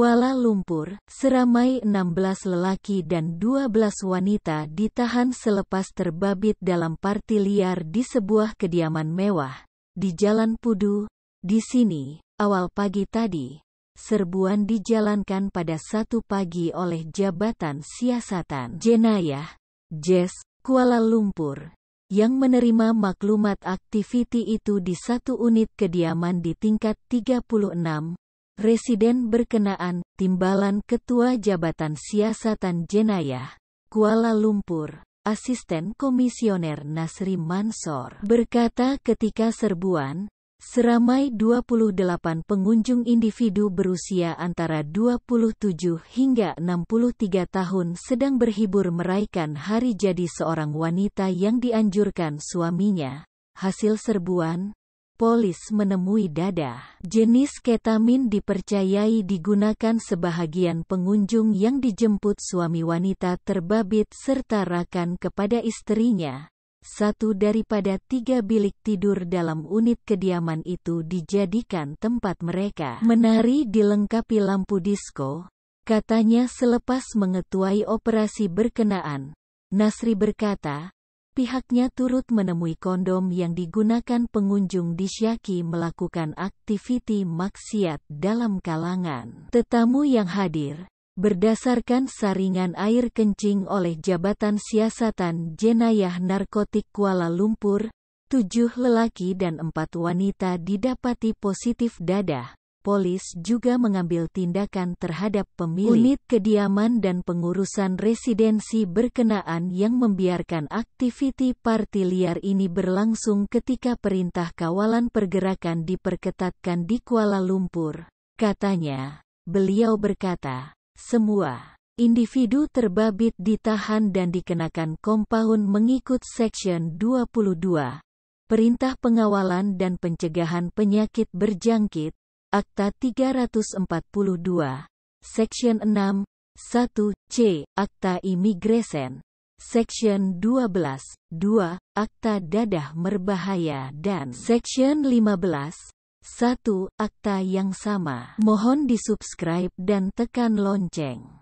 Kuala Lumpur, seramai 16 lelaki dan 12 wanita ditahan selepas terbabit dalam parti liar di sebuah kediaman mewah, di Jalan Pudu, di sini, awal pagi tadi. Serbuan dijalankan pada satu pagi oleh Jabatan Siasatan Jenayah, JES, Kuala Lumpur, yang menerima maklumat aktiviti itu di satu unit kediaman di tingkat 36, Residen berkenaan, Timbalan Ketua Jabatan Siasatan Jenayah, Kuala Lumpur, Asisten Komisioner Nasri Mansor, berkata ketika serbuan, seramai 28 pengunjung individu berusia antara 27 hingga 63 tahun sedang berhibur meraihkan hari jadi seorang wanita yang dianjurkan suaminya. Hasil serbuan, polis menemui dada Jenis ketamin dipercayai digunakan sebahagian pengunjung yang dijemput suami wanita terbabit serta rakan kepada istrinya. Satu daripada tiga bilik tidur dalam unit kediaman itu dijadikan tempat mereka. Menari dilengkapi lampu disko, katanya selepas mengetuai operasi berkenaan. Nasri berkata, Pihaknya turut menemui kondom yang digunakan pengunjung disyaki melakukan aktiviti maksiat dalam kalangan tetamu yang hadir. Berdasarkan saringan air kencing oleh Jabatan Siasatan Jenayah Narkotik Kuala Lumpur, tujuh lelaki dan empat wanita didapati positif dadah, polis juga mengambil tindakan terhadap pemilik unit kediaman dan pengurusan residensi berkenaan yang membiarkan aktiviti parti liar ini berlangsung ketika perintah kawalan pergerakan diperketatkan di Kuala Lumpur. Katanya, beliau berkata, semua individu terbabit ditahan dan dikenakan kompahun mengikut Section 22. Perintah Pengawalan dan Pencegahan Penyakit Berjangkit, Akta 342, Section 6, 1, C, Akta Imigresen, Section 12, 2, Akta Dadah Merbahaya dan Section 15, 1, Akta yang sama. Mohon di-subscribe dan tekan lonceng.